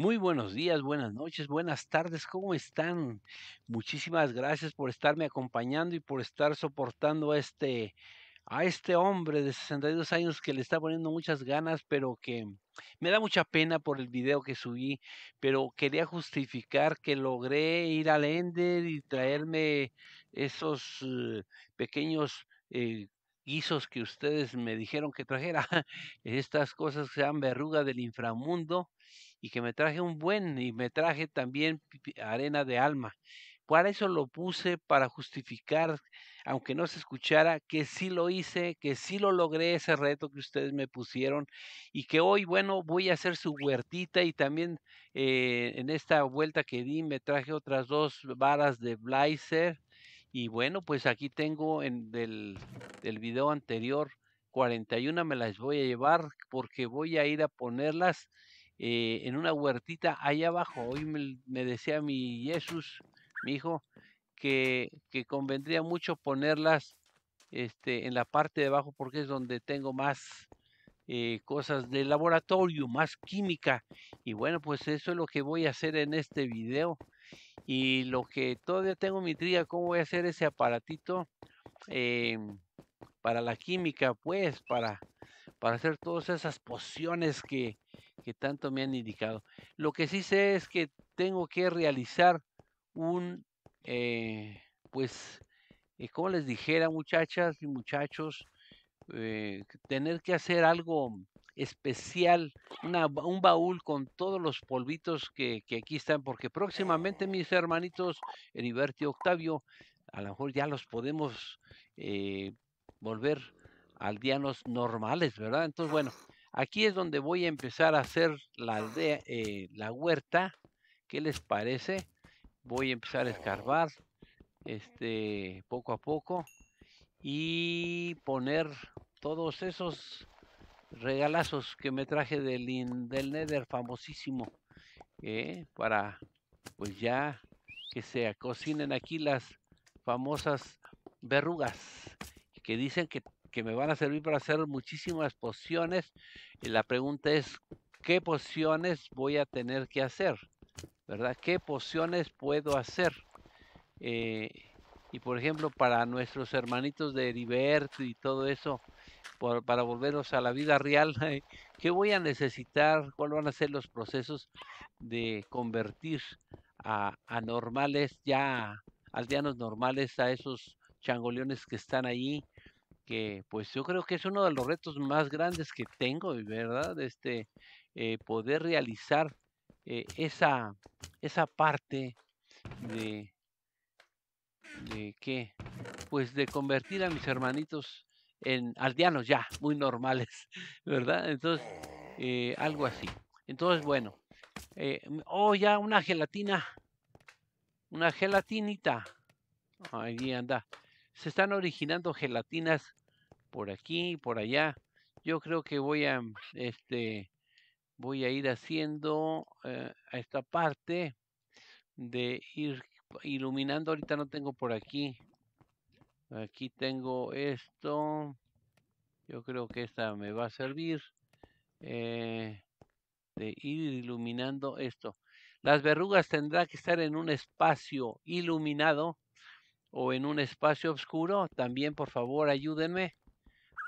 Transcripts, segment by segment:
Muy buenos días, buenas noches, buenas tardes, ¿cómo están? Muchísimas gracias por estarme acompañando y por estar soportando a este, a este hombre de 62 años que le está poniendo muchas ganas, pero que me da mucha pena por el video que subí, pero quería justificar que logré ir al Ender y traerme esos eh, pequeños... Eh, guisos que ustedes me dijeron que trajera, estas cosas que se verruga del inframundo, y que me traje un buen y me traje también arena de alma. Para eso lo puse para justificar, aunque no se escuchara, que sí lo hice, que sí lo logré ese reto que ustedes me pusieron y que hoy, bueno, voy a hacer su huertita y también eh, en esta vuelta que di me traje otras dos varas de Blazer y bueno, pues aquí tengo en del, del video anterior 41 me las voy a llevar porque voy a ir a ponerlas eh, en una huertita allá abajo. Hoy me, decía mi Jesús, mi hijo, que, que, convendría mucho ponerlas este, en la parte de abajo porque es donde tengo más eh, cosas de laboratorio, más química. Y bueno, pues eso es lo que voy a hacer en este video. Y lo que todavía tengo mi intriga, cómo voy a hacer ese aparatito eh, para la química, pues, para, para hacer todas esas pociones que, que tanto me han indicado. Lo que sí sé es que tengo que realizar un, eh, pues, eh, como les dijera, muchachas y muchachos, eh, tener que hacer algo especial, una, un baúl con todos los polvitos que, aquí están, porque próximamente mis hermanitos Heriberto y Octavio, a lo mejor ya los podemos volver al día normales, ¿verdad? Entonces, bueno, Aquí es donde voy a empezar a hacer la, eh, la huerta. ¿Qué les parece? Voy a empezar a escarbar este, poco a poco y poner todos esos regalazos que me traje del, del Nether famosísimo ¿eh? para pues ya que se cocinen aquí las famosas verrugas que dicen que me van a servir para hacer muchísimas pociones. Y la pregunta es, ¿qué pociones voy a tener que hacer? ¿Verdad? ¿Qué pociones puedo hacer? Eh, y por ejemplo, para nuestros hermanitos de Heriberto y todo eso, por, para volverlos a la vida real, ¿qué voy a necesitar? ¿Cuáles van a ser los procesos de convertir a, a normales, ya aldeanos normales, a esos changoleones que están allí? que pues yo creo que es uno de los retos más grandes que tengo, ¿verdad? Este, eh, poder realizar eh, esa, esa parte de, qué, pues de convertir a mis hermanitos en aldeanos ya, muy normales, ¿verdad? Entonces, eh, algo así. Entonces, bueno, mm, oh, ya una gelatina, una gelatinita, ahí anda se están originando gelatinas por aquí, por allá. Yo creo que voy a, mm, este, voy a ir haciendo eh, a esta parte de ir iluminando. Ahorita no tengo por aquí. Aquí tengo esto. Yo creo que esta me va a servir eh, de ir iluminando esto. Las verrugas tendrá que estar en un espacio iluminado o en un espacio oscuro. También, por favor, ayúdenme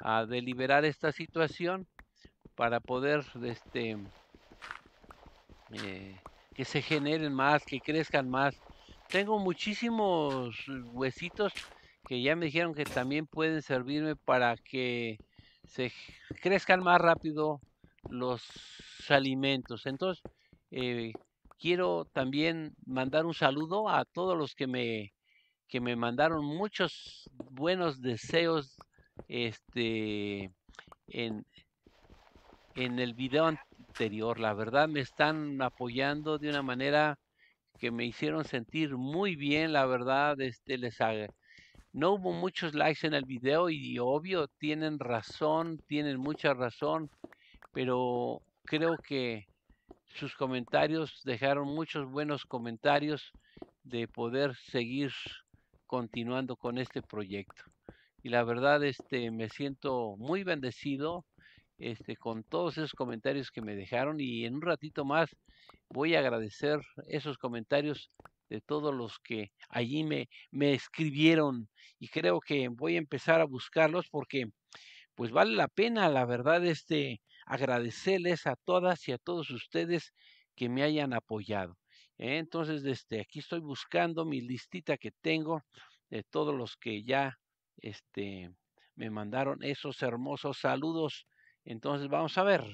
a deliberar esta situación para poder este, eh, que se generen más, que crezcan más. Tengo muchísimos huesitos que ya me dijeron que también pueden servirme para que se crezcan más rápido los alimentos. Entonces, eh, quiero también mandar un saludo a todos los que me, que me mandaron muchos buenos deseos este, en, el video anterior. La verdad me están apoyando de una manera que me hicieron sentir muy bien, la verdad, este, les haga. No hubo muchos likes en el video y obvio, tienen razón, tienen mucha razón, pero creo que sus comentarios dejaron muchos buenos comentarios de poder seguir continuando con este proyecto y la verdad este me siento muy bendecido este con todos esos comentarios que me dejaron y en un ratito más voy a agradecer esos comentarios de todos los que allí me, me escribieron y creo que voy a empezar a buscarlos porque pues vale la pena la verdad este agradecerles a todas y a todos ustedes que me hayan apoyado ¿eh? entonces desde aquí estoy buscando mi listita que tengo de todos los que ya este, me mandaron esos hermosos saludos. Entonces vamos a ver.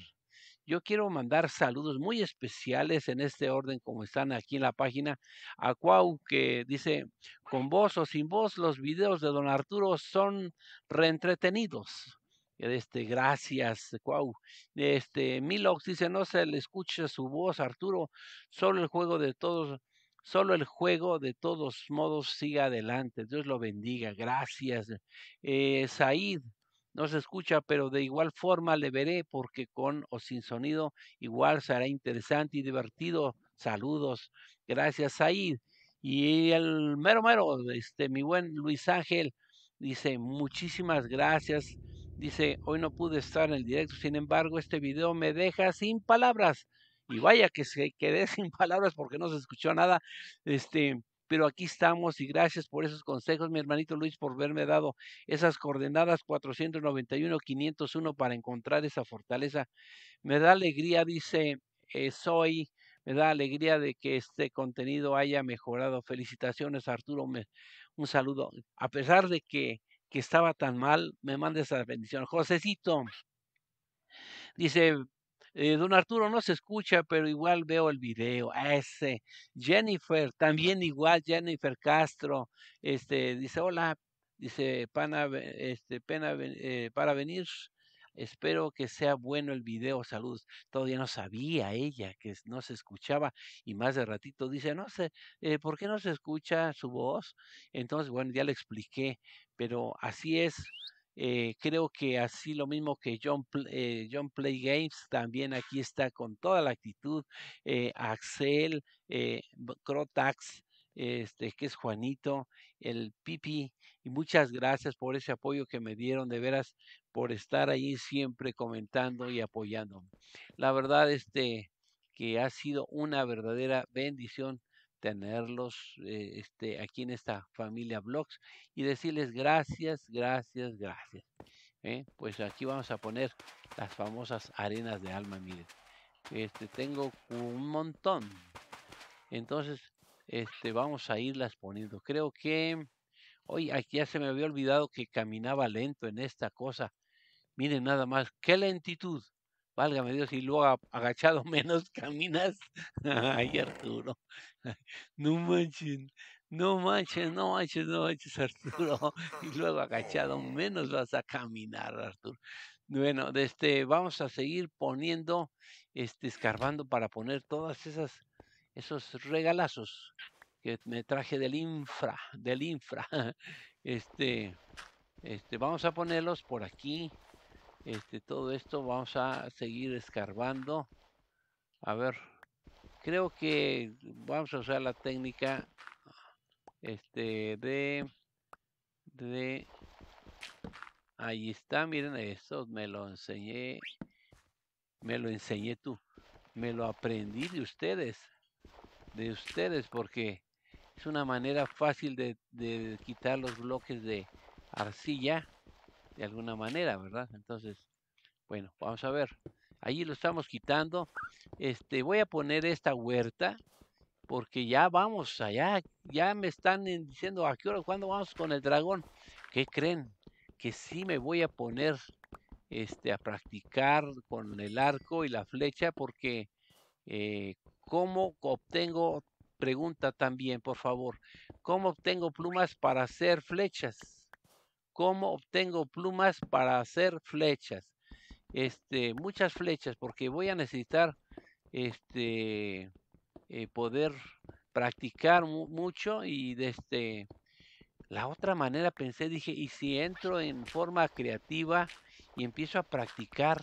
Yo quiero mandar saludos muy especiales en este orden como están aquí en la página. A Cuau que dice, con voz o sin voz, los videos de don Arturo son reentretenidos. Este, gracias, Cuau. Este, Milox dice, no se le escucha su voz, Arturo, solo el juego de todos solo el juego de todos modos siga adelante. Dios lo bendiga. Gracias. Eh, Said, no se escucha, pero de igual forma le veré porque con o sin sonido igual será interesante y divertido. Saludos. Gracias, Said. Y el mero mero, este, mi buen Luis Ángel, dice, muchísimas gracias. Dice, hoy no pude estar en el directo, sin embargo, este video me deja sin palabras y vaya que se quedé sin palabras porque no se escuchó nada, este, pero aquí estamos y gracias por esos consejos, mi hermanito Luis, por haberme dado esas coordenadas 491-501 para encontrar esa fortaleza. Me da alegría, dice Soy, eh, me da alegría de que este contenido haya mejorado. Felicitaciones, Arturo, un saludo. A pesar de que, que estaba tan mal, me manda esa bendición. Josecito, dice eh, don Arturo no se escucha, pero igual veo el video. Ah, ese. Jennifer, también igual, Jennifer Castro. Este, dice, hola, dice, pana, este, pena, eh, para venir. Espero que sea bueno el video, salud Todavía no sabía ella que no se escuchaba y más de ratito dice, no sé, eh, ¿por qué no se escucha su voz? Entonces, bueno, ya le expliqué, pero así es, eh, creo que así lo mismo que John, eh, John Play Games, también aquí está con toda la actitud. Eh, Axel, Crotax, este, que es Juanito, el Pipi, y muchas gracias por ese apoyo que me dieron, de veras, por estar ahí siempre comentando y apoyando. La verdad, este que ha sido una verdadera bendición tenerlos eh, este, aquí en esta familia Blogs y decirles gracias, gracias, gracias. ¿eh? Pues aquí vamos a poner las famosas arenas de alma, miren. Este, tengo un montón. Entonces, este, vamos a irlas poniendo. Creo que, hoy aquí ya se me había olvidado que caminaba lento en esta cosa. Miren nada más, qué lentitud. Válgame Dios, y luego agachado menos caminas. Ay, Arturo. No manches, no manches, no manches, no manches, Arturo. Y luego agachado menos vas a caminar, Arturo. Bueno, este, vamos a seguir poniendo, este, escarbando para poner todas esas, esos regalazos que me traje del infra, del infra. Este, este, vamos a ponerlos por aquí este, todo esto vamos a seguir escarbando. A ver, creo que vamos a usar la técnica este, de, ahí está, miren esto, me lo enseñé, me lo enseñé tú, me lo aprendí de ustedes, de ustedes, porque es una manera fácil de quitar los bloques de arcilla de alguna manera, ¿verdad? Entonces, bueno, vamos a ver. Ahí lo estamos quitando. Este, voy a poner esta huerta porque ya vamos allá. Ya me están diciendo a qué hora, cuándo vamos con el dragón. ¿Qué creen? Que sí me voy a poner este, a practicar con el arco y la flecha porque eh, ¿cómo obtengo? Pregunta también, por favor. ¿Cómo obtengo plumas para hacer flechas? cómo obtengo plumas para hacer flechas. Este, muchas flechas, porque voy a necesitar este, eh, poder practicar mucho y desde este, la otra manera pensé, dije, y si entro en forma creativa y empiezo a practicar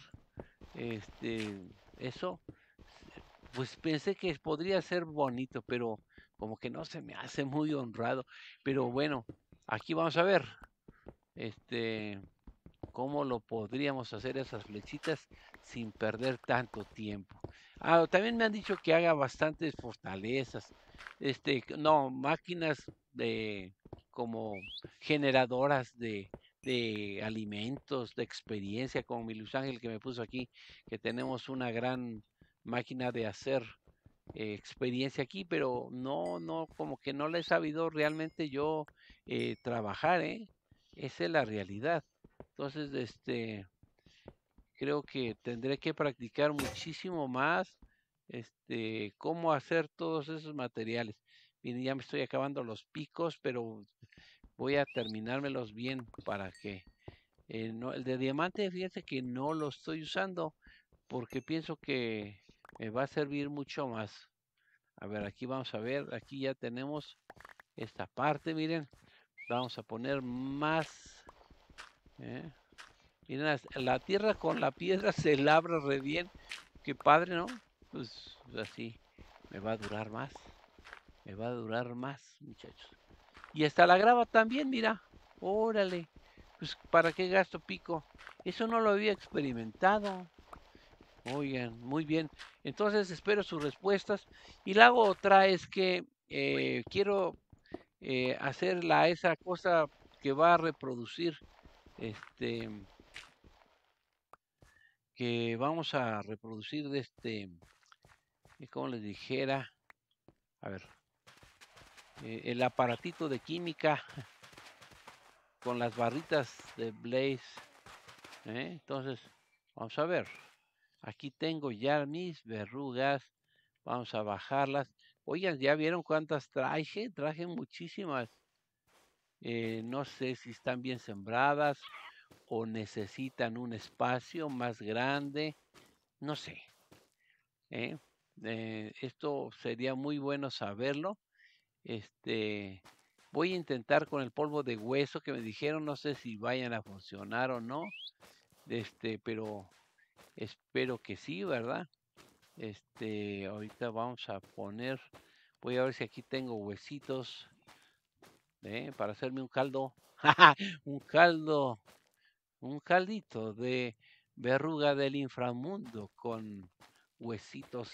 este, eso, pues pensé que podría ser bonito, pero como que no se me hace muy honrado. Pero bueno, aquí vamos a ver este, cómo lo podríamos hacer esas flechitas sin perder tanto tiempo. Ah, también me han dicho que haga bastantes fortalezas, este, no, máquinas de como generadoras de, de alimentos, de experiencia, como mi Luis Ángel que me puso aquí, que tenemos una gran máquina de hacer eh, experiencia aquí, pero no, no, como que no le he sabido realmente yo eh, trabajar, ¿eh? Esa es la realidad. Entonces, este, creo que tendré que practicar muchísimo más este, cómo hacer todos esos materiales. Bien, ya me estoy acabando los picos, pero voy a terminármelos bien para que... Eh, el de diamante, fíjense que no lo estoy usando porque pienso que me va a servir mucho más. A ver, aquí vamos a ver, aquí ya tenemos esta parte, miren vamos a poner más. ¿eh? Miren, la tierra con la piedra se labra re bien. Qué padre, ¿no? Pues, pues así me va a durar más. Me va a durar más, muchachos. Y hasta la grava también, mira. Órale. Pues para qué gasto pico. Eso no lo había experimentado. Muy bien, muy bien. Entonces espero sus respuestas. Y la otra es que eh, quiero eh, hacerla esa cosa que va a reproducir, este, que vamos a reproducir de este, eh, como les dijera, a ver, eh, el aparatito de química con las barritas de Blaze. Entonces, vamos a ver. Aquí tengo ya mis verrugas. Vamos a bajarlas. Oigan, ¿ya vieron cuántas traje? Traje muchísimas. Eh, no sé si están bien sembradas o necesitan un espacio más grande. No sé. ¿eh? Eh, esto sería muy bueno saberlo. Este, voy a intentar con el polvo de hueso que me dijeron. No sé si vayan a funcionar o no. Este, pero espero que sí, ¿verdad? Este, ahorita vamos a poner, voy a ver si aquí tengo huesitos ¿eh? para hacerme un caldo, un caldo, un caldito de verruga del inframundo con huesitos,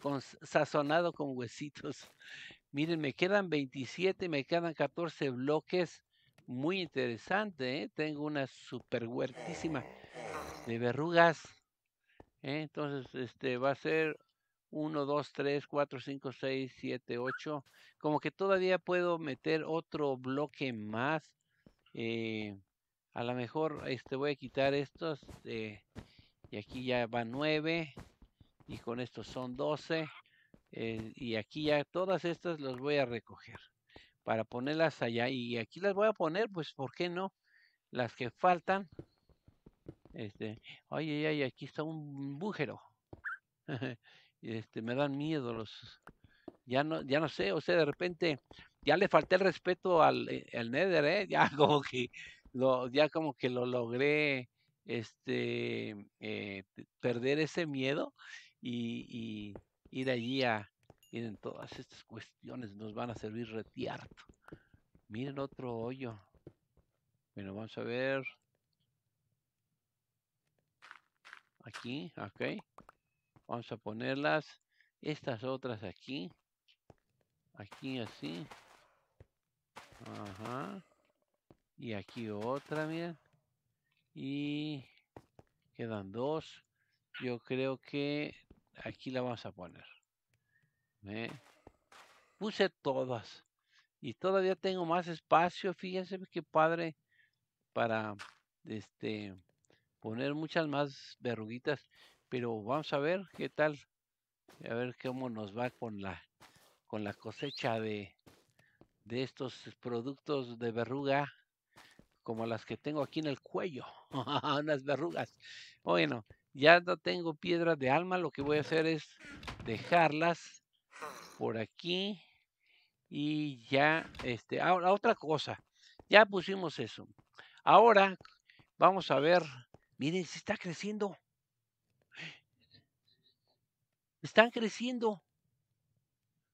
con, sazonado con huesitos. Miren, me quedan 27, me quedan 14 bloques. Muy interesante, ¿eh? Tengo una super huertísima de verrugas. ¿eh? Entonces, este va a ser 1, 2, 3, 4, 5, 6, 7, 8. Como que todavía puedo meter otro bloque más. Eh, a lo mejor este, voy a quitar estos. y aquí ya va 9. Y con estos son 12. Eh, y aquí ya todas estas las voy a recoger. Para ponerlas allá. Y aquí las voy a poner, pues, ¿por qué no? Las que faltan. Este, oye, ay, aquí está un bújero. este, me dan miedo los. Ya no, ya no sé, o sea, de repente ya le falté el respeto al, eh, Nether, ¿eh? ya como que lo, ya como que lo logré este eh, perder ese miedo y, y ir allí a miren todas estas cuestiones nos van a servir retiarto miren otro hoyo bueno vamos a ver aquí, ok. Vamos a ponerlas, estas otras aquí, aquí así. Ajá. Y aquí otra, miren. Y quedan dos. Yo creo que aquí la vamos a poner. ve, Puse todas. Y todavía tengo más espacio. Fíjense qué padre para este poner muchas más verruguitas, pero vamos a ver qué tal, a ver cómo nos va con la, con la cosecha de, estos productos de verruga, como las que tengo aquí en el cuello, unas verrugas. Bueno, ya no tengo piedras de alma, lo que voy a hacer es dejarlas por aquí y ya, este, ahora otra cosa, ya pusimos eso. Ahora vamos a ver Miren, se está creciendo. Están creciendo.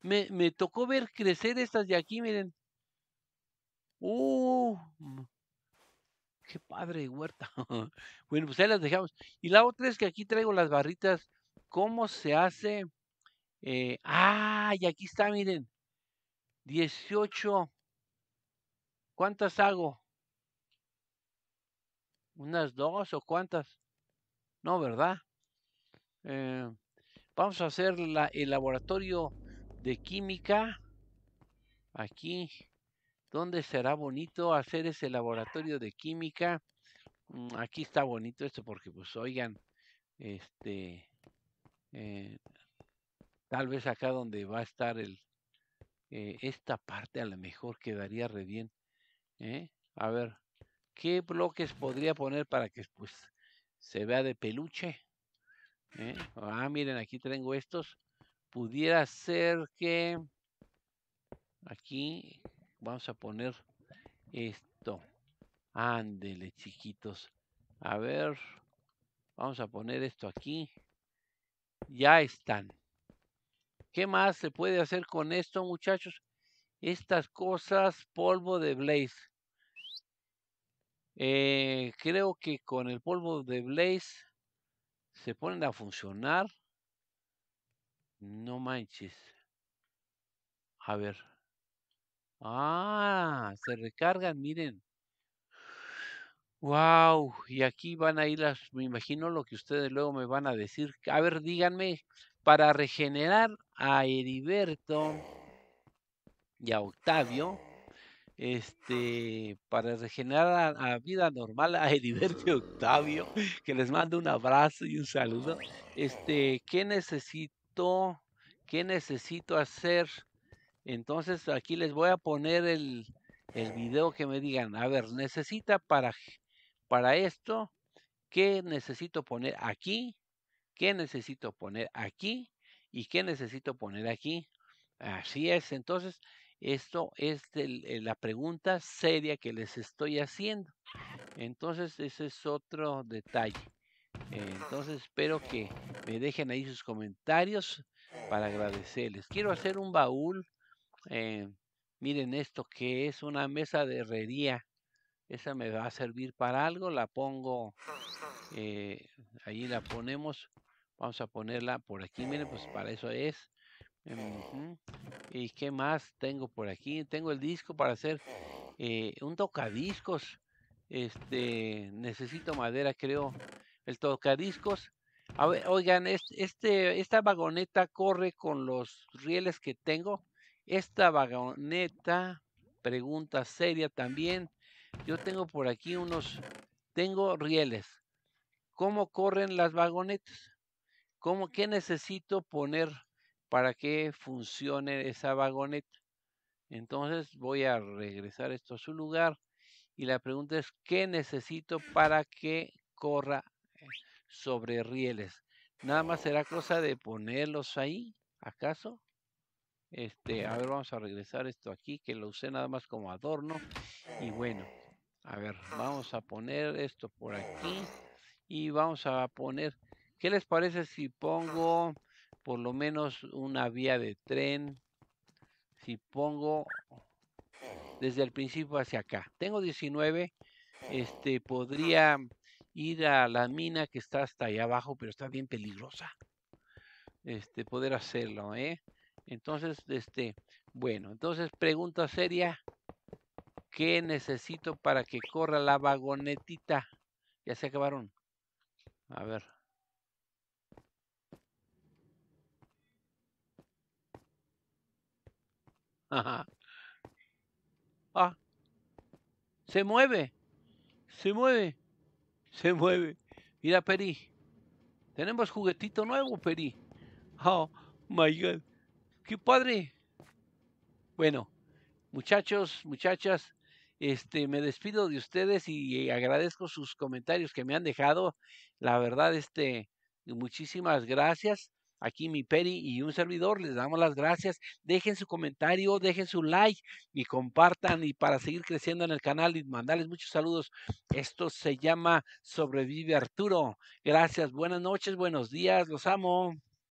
Me, tocó ver crecer estas de aquí, miren. ¡Uh! Mm. ¡Qué padre, huerta! bueno, pues ahí las dejamos. Y la otra es que aquí traigo las barritas. ¿Cómo se hace? ¡Ah! Eh, y aquí está, miren. 18. ¿Cuántas hago? unas dos o cuantas No, ¿verdad? Eh, vamos a hacer el laboratorio de química aquí. ¿Dónde será bonito hacer ese laboratorio de química? Mm, aquí está bonito esto porque, pues, oigan, este, eh, tal vez acá donde va a estar el, eh, esta parte a lo mejor quedaría re bien. A ver, ¿Qué bloques podría poner para que pues, se vea de peluche? ¿Eh? Ah, miren, aquí tengo estos. Pudiera ser que aquí vamos a poner esto. Ándele, chiquitos. A ver, vamos a poner esto aquí. Ya están. ¿Qué más se puede hacer con esto, muchachos? Estas cosas, polvo de Blaze. Eh, creo que con el polvo de Blaze se ponen a funcionar. No manches. A ver. Ah, se recargan, miren. Wow, y aquí van a ir las, me imagino lo que ustedes luego me van a decir. A ver, díganme, para regenerar a Heriberto y a Octavio, este, para regenerar a, vida normal a Heriberto Octavio, que les mando un abrazo y un saludo. Este, ¿qué necesito? ¿Qué necesito hacer? Entonces aquí les voy a poner el, el video que me digan, a ver, necesita para, para esto, ¿qué necesito poner aquí? ¿Qué necesito poner aquí? ¿Y qué necesito poner aquí? Así es, entonces esto es eh, la pregunta seria que les estoy haciendo. Entonces, ese es otro detalle. Entonces, espero que me dejen ahí sus comentarios para agradecerles. Quiero hacer un baúl. Eh, miren esto que es una mesa de herrería. Esa me va a servir para algo. La pongo, eh, ahí la ponemos. Vamos a ponerla por aquí. Miren, pues para eso es. ¿Y qué más tengo por aquí? Tengo el disco para hacer eh, un tocadiscos. Este, necesito madera, creo. El tocadiscos. oigan, este, esta vagoneta corre con los rieles que tengo. Esta vagoneta, pregunta seria también. Yo tengo por aquí unos, tengo rieles. ¿Cómo corren las vagonetas? ¿Cómo, ¿Qué necesito poner? para que funcione esa vagoneta. Entonces voy a regresar esto a su lugar y la pregunta es, ¿qué necesito para que corra eh, sobre rieles? Nada más será cosa de ponerlos ahí, ¿acaso? Este, a ver, vamos a regresar esto aquí, que lo usé nada más como adorno. Y bueno, a ver, vamos a poner esto por aquí. Y vamos a poner, ¿qué les parece si pongo por lo menos una vía de tren. Si pongo desde el principio hacia acá. Tengo 19, este, podría ir a la mina que está hasta allá abajo, pero está bien peligrosa. Este, poder hacerlo, ¿eh? Entonces, este, bueno, entonces pregunta seria, ¿qué necesito para que corra la vagonetita? Ya se acabaron. A ver, ah, se mueve, se mueve, se mueve. Mira, Peri, tenemos juguetito nuevo, Peri. Oh, my God, qué padre. Bueno, muchachos, muchachas, este, me despido de ustedes y agradezco sus comentarios que me han dejado. La verdad, este, muchísimas gracias. Aquí mi Peri y un servidor les damos las gracias. Dejen su comentario, dejen su like y compartan y para seguir creciendo en el canal y mandarles muchos saludos. Esto se llama Sobrevive Arturo. Gracias, buenas noches, buenos días, los amo.